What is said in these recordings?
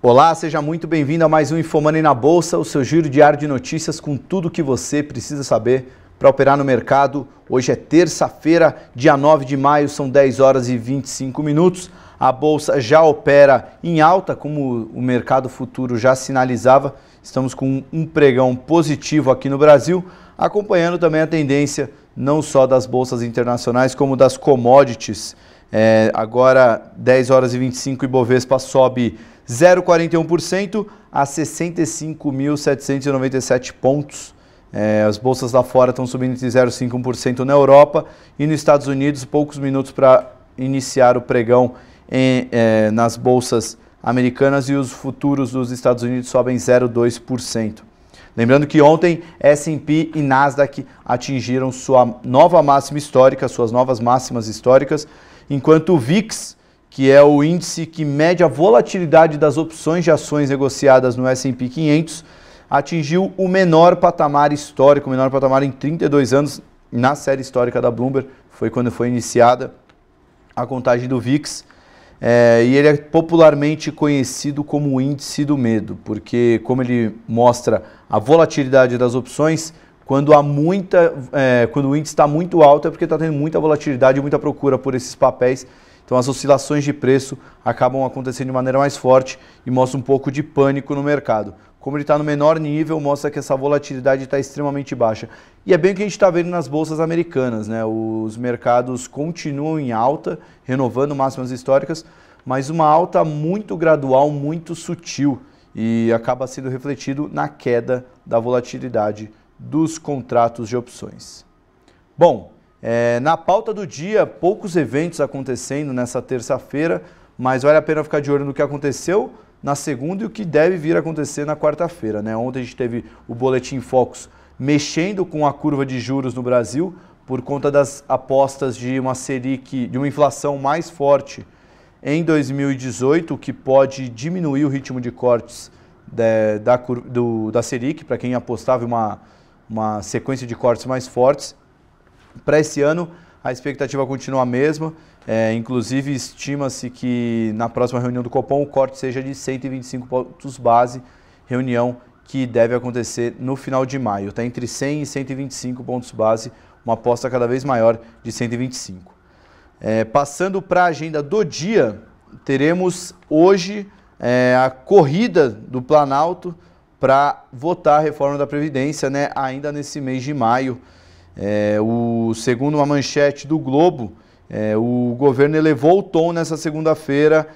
Olá, seja muito bem-vindo a mais um Infomani na Bolsa, o seu giro diário de notícias com tudo o que você precisa saber para operar no mercado. Hoje é terça-feira, dia 9 de maio, são 10 horas e 25 minutos. A bolsa já opera em alta, como o mercado futuro já sinalizava. Estamos com um pregão positivo aqui no Brasil, acompanhando também a tendência não só das bolsas internacionais, como das commodities. É, agora, 10 horas e 25, Ibovespa sobe 0,41% a 65.797 pontos. É, as bolsas lá fora estão subindo entre 0,5% na Europa e nos Estados Unidos, poucos minutos para iniciar o pregão em, é, nas bolsas americanas e os futuros dos Estados Unidos sobem 0,2%. Lembrando que ontem S&P e Nasdaq atingiram sua nova máxima histórica, suas novas máximas históricas, enquanto o VIX que é o índice que mede a volatilidade das opções de ações negociadas no S&P 500, atingiu o menor patamar histórico, o menor patamar em 32 anos na série histórica da Bloomberg, foi quando foi iniciada a contagem do VIX. É, eh, e ele é popularmente conhecido como o índice do medo, porque como ele mostra a volatilidade das opções, quando há muita, é, quando o índice está muito alto é porque está tendo muita volatilidade e muita procura por esses papéis. Então as oscilações de preço acabam acontecendo de maneira mais forte e mostra um pouco de pânico no mercado. Como ele está no menor nível, mostra que essa volatilidade está extremamente baixa. E é bem o que a gente está vendo nas bolsas americanas, né? Os mercados continuam em alta, renovando máximas históricas, mas uma alta muito gradual, muito sutil e acaba sendo refletido na queda da volatilidade dos contratos de opções. Bom, é, na pauta do dia, poucos eventos acontecendo nessa terça-feira, mas vale a pena ficar de olho no que aconteceu na segunda e o que deve vir a acontecer na quarta-feira. Né? Ontem a gente teve o Boletim Focus mexendo com a curva de juros no Brasil por conta das apostas de uma Selic, de uma inflação mais forte em 2018, o que pode diminuir o ritmo de cortes é, da, da, do, da Selic, para quem apostava em uma uma sequência de cortes mais fortes. Para esse ano, a expectativa continua a mesma. É, inclusive, estima-se que na próxima reunião do Copom o corte seja de 125 pontos base, reunião que deve acontecer no final de maio. Está entre 100 e 125 pontos base, uma aposta cada vez maior de 125. É, passando para a agenda do dia, teremos hoje é, a corrida do Planalto para votar a reforma da Previdência né, ainda nesse mês de maio. É, o, segundo uma manchete do Globo, é, o governo elevou o tom nessa segunda-feira,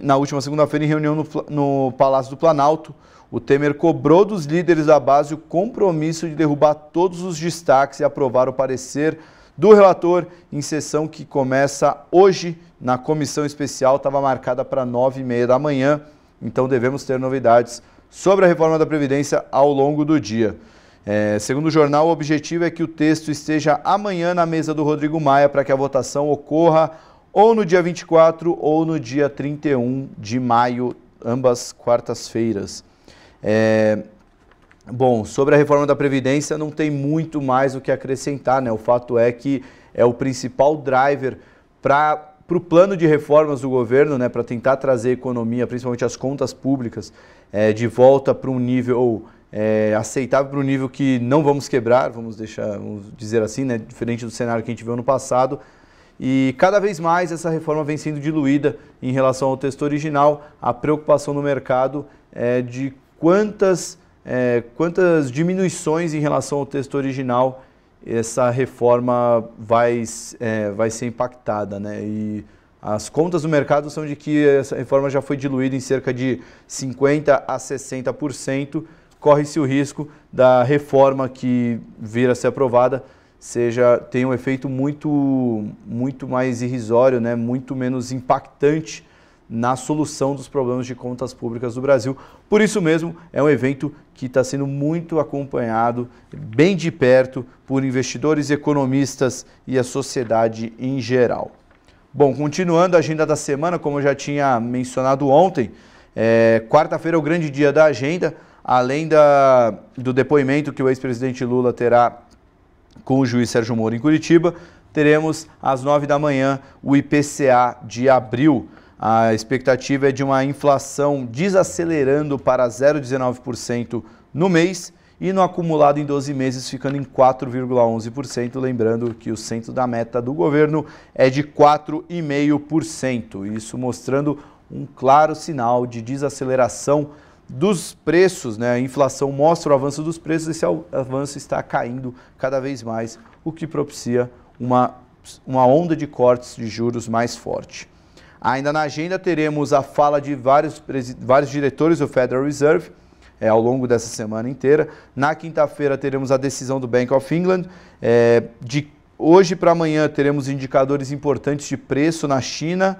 na última segunda-feira, em reunião no, no Palácio do Planalto. O Temer cobrou dos líderes da base o compromisso de derrubar todos os destaques e aprovar o parecer do relator em sessão que começa hoje na comissão especial, estava marcada para nove e meia da manhã, então devemos ter novidades sobre a reforma da Previdência ao longo do dia. É, segundo o jornal, o objetivo é que o texto esteja amanhã na mesa do Rodrigo Maia para que a votação ocorra ou no dia 24 ou no dia 31 de maio, ambas quartas-feiras. É, bom, sobre a reforma da Previdência, não tem muito mais o que acrescentar, né? O fato é que é o principal driver para para o plano de reformas do governo, né, para tentar trazer a economia, principalmente as contas públicas, é, de volta para um nível é, aceitável, para um nível que não vamos quebrar, vamos deixar, vamos dizer assim, né, diferente do cenário que a gente viu no passado. E cada vez mais essa reforma vem sendo diluída em relação ao texto original. A preocupação no mercado é de quantas, é, quantas diminuições em relação ao texto original essa reforma vai, é, vai ser impactada. Né? E as contas do mercado são de que essa reforma já foi diluída em cerca de 50% a 60%. Corre-se o risco da reforma que vir a ser aprovada seja tem um efeito muito muito mais irrisório, né? muito menos impactante na solução dos problemas de contas públicas do Brasil. Por isso mesmo, é um evento que está sendo muito acompanhado, bem de perto, por investidores, economistas e a sociedade em geral. Bom, continuando a agenda da semana, como eu já tinha mencionado ontem, é, quarta-feira é o grande dia da agenda, além da, do depoimento que o ex-presidente Lula terá com o juiz Sérgio Moro em Curitiba, teremos às nove da manhã o IPCA de abril. A expectativa é de uma inflação desacelerando para 0,19% no mês e no acumulado em 12 meses ficando em 4,11%, lembrando que o centro da meta do governo é de 4,5%, isso mostrando um claro sinal de desaceleração dos preços, né? A inflação mostra o avanço dos preços, e esse avanço está caindo cada vez mais, o que propicia uma, uma onda de cortes de juros mais forte. Ainda na agenda teremos a fala de vários, vários diretores do Federal Reserve é, ao longo dessa semana inteira. Na quinta-feira teremos a decisão do Bank of England. É, de hoje para amanhã teremos indicadores importantes de preço na China.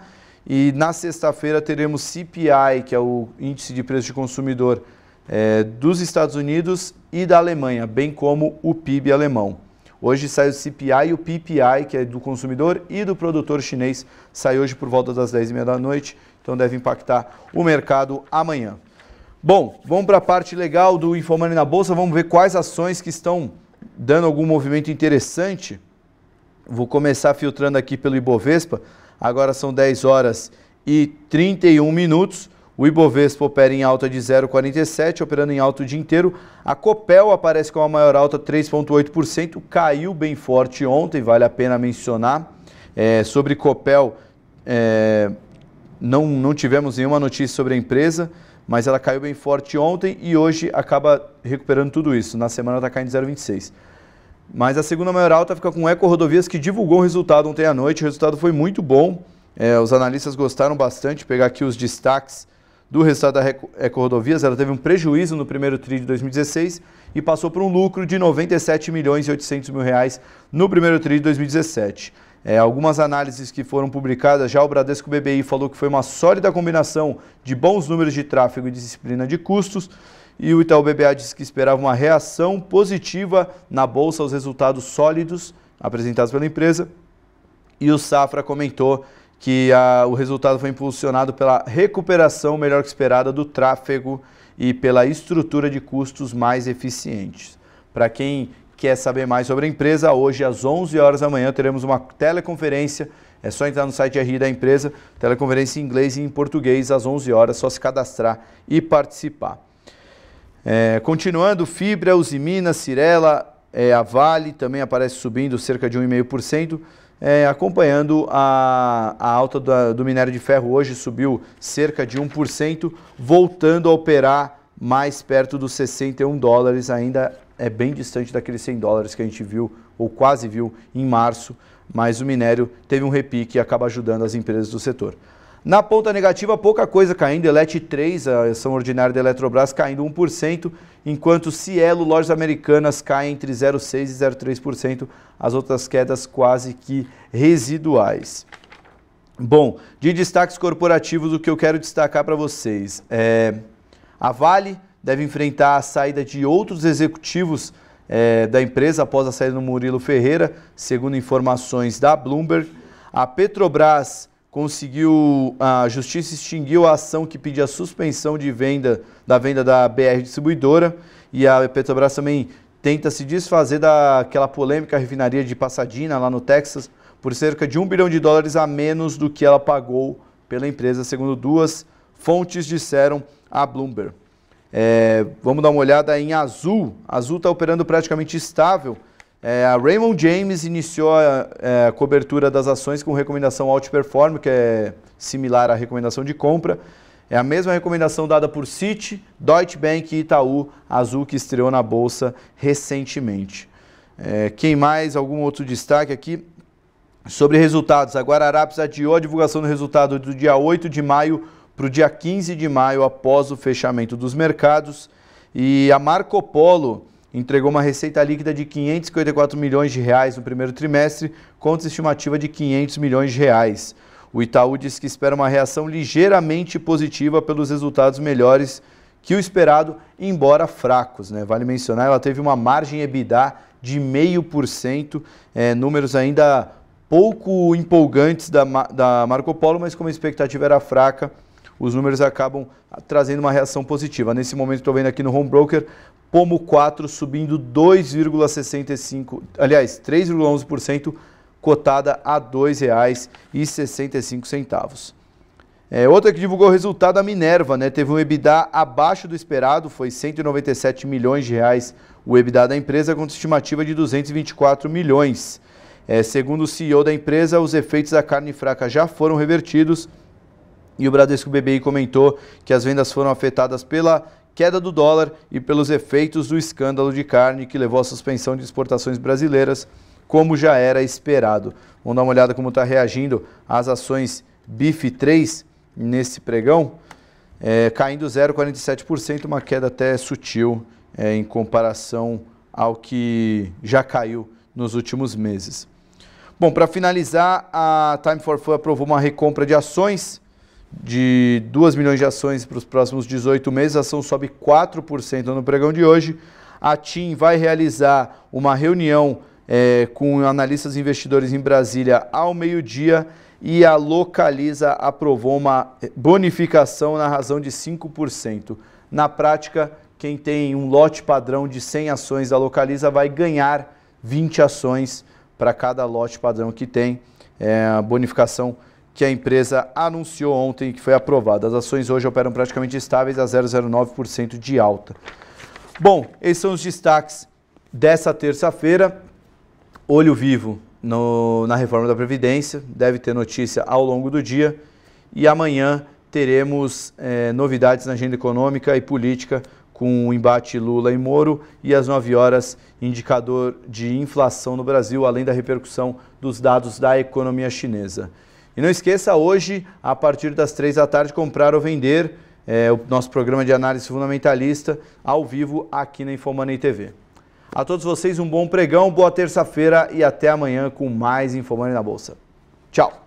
E na sexta-feira teremos CPI, que é o índice de preço de consumidor é, dos Estados Unidos e da Alemanha, bem como o PIB alemão. Hoje sai o CPI e o PPI, que é do consumidor e do produtor chinês, sai hoje por volta das 10h30 da noite, então deve impactar o mercado amanhã. Bom, vamos para a parte legal do Infomani na Bolsa, vamos ver quais ações que estão dando algum movimento interessante. Vou começar filtrando aqui pelo Ibovespa, agora são 10 horas e 31 minutos. O Ibovespa opera em alta de 0,47, operando em alta o dia inteiro. A Copel aparece com a maior alta, 3,8%, caiu bem forte ontem, vale a pena mencionar. É, sobre Copel, é, não, não tivemos nenhuma notícia sobre a empresa, mas ela caiu bem forte ontem e hoje acaba recuperando tudo isso. Na semana está caindo 0,26%. Mas a segunda maior alta fica com o Eco Rodovias, que divulgou o resultado ontem à noite. O resultado foi muito bom. É, os analistas gostaram bastante. Vou pegar aqui os destaques do resultado da Ecorodovias, ela teve um prejuízo no primeiro TRI de 2016 e passou por um lucro de 97 milhões e 800 mil reais no primeiro TRI de 2017. É, algumas análises que foram publicadas, já o Bradesco BBI falou que foi uma sólida combinação de bons números de tráfego e disciplina de custos, e o Itaú BBA disse que esperava uma reação positiva na bolsa aos resultados sólidos apresentados pela empresa, e o Safra comentou que a, o resultado foi impulsionado pela recuperação melhor que esperada do tráfego e pela estrutura de custos mais eficientes. Para quem quer saber mais sobre a empresa, hoje às 11 horas da manhã teremos uma teleconferência. É só entrar no site RI da empresa, teleconferência em inglês e em português às 11 horas, só se cadastrar e participar. É, continuando, Fibra, Usimina, Cirela, é, a Vale também aparece subindo cerca de 1,5% é, acompanhando a, a alta do minério de ferro hoje subiu cerca de 1%, voltando a operar mais perto dos 61 dólares, ainda é bem distante daqueles 100 dólares que a gente viu ou quase viu em março, mas o minério teve um repique e acaba ajudando as empresas do setor. Na ponta negativa, pouca coisa caindo, Elet 3, a ação ordinária da Eletrobras caindo 1%, enquanto Cielo, lojas americanas, cai entre 0,6% e 0,3%, as outras quedas quase que residuais. Bom, de destaques corporativos, o que eu quero destacar para vocês é a Vale deve enfrentar a saída de outros executivos é, da empresa após a saída do Murilo Ferreira, segundo informações da Bloomberg. A Petrobras conseguiu a justiça extinguiu a ação que pedia a suspensão de venda da venda da BR distribuidora e a Petrobras também tenta se desfazer daquela polêmica refinaria de Pasadena lá no Texas por cerca de um bilhão de dólares a menos do que ela pagou pela empresa, segundo duas fontes disseram à Bloomberg. É, vamos dar uma olhada em azul. Azul está operando praticamente estável é, a Raymond James iniciou a, é, cobertura das ações com recomendação Outperform, que é similar à recomendação de compra. É a mesma recomendação dada por Citi, Deutsche Bank e Itaú Azul, que estreou na Bolsa recentemente. É, quem mais? Algum outro destaque aqui? Sobre resultados, a Guararapes adiou a divulgação do resultado do dia 8 de maio para o dia 15 de maio, após o fechamento dos mercados. E a Marco Polo entregou uma receita líquida de 554 milhões de reais no primeiro trimestre, contra estimativa de 500 milhões de reais. O Itaú diz que espera uma reação ligeiramente positiva pelos resultados melhores que o esperado, embora fracos. Né? Vale mencionar, ela teve uma margem EBITDA de 0,5%, é, números ainda pouco empolgantes da, da Marco Polo, mas como a expectativa era fraca, os números acabam trazendo uma reação positiva. Nesse momento, estou vendo aqui no Home Broker, Pomo 4 subindo 2,65%, aliás, 3,11%, cotada a R$ 2,65. É, outra que divulgou o resultado, a Minerva, né? Teve um EBITDA abaixo do esperado, foi 197 milhões de reais o EBITDA da empresa, com estimativa de 224 milhões. É, segundo o CEO da empresa, os efeitos da carne fraca já foram revertidos e o Bradesco BBI comentou que as vendas foram afetadas pela queda do dólar e pelos efeitos do escândalo de carne que levou à suspensão de exportações brasileiras, como já era esperado. Vamos dar uma olhada como está reagindo as ações BIF 3 nesse pregão, é, caindo 0,47%, uma queda até sutil é, em comparação ao que já caiu nos últimos meses. Bom, para finalizar, a Time for Fun aprovou uma recompra de ações de 2 milhões de ações para os próximos 18 meses, a ação sobe 4% no pregão de hoje. A TIM vai realizar uma reunião é, com analistas e investidores em Brasília ao meio-dia e a Localiza aprovou uma bonificação na razão de 5%. Na prática, quem tem um lote padrão de 100 ações da Localiza vai ganhar 20 ações para cada lote padrão que tem. É, bonificação que a empresa anunciou ontem que foi aprovada. As ações hoje operam praticamente estáveis a 0,09% de alta. Bom, esses são os destaques dessa terça-feira. Olho vivo no, na reforma da Previdência, deve ter notícia ao longo do dia. E amanhã teremos é, novidades na agenda econômica e política com o embate Lula e Moro e às 9 horas indicador de inflação no Brasil, além da repercussão dos dados da economia chinesa. E não esqueça, hoje, a partir das três da tarde, comprar ou vender é, o nosso programa de análise fundamentalista ao vivo aqui na Infomoney TV. A todos vocês um bom pregão, boa terça-feira e até amanhã com mais Infomoney na Bolsa. Tchau!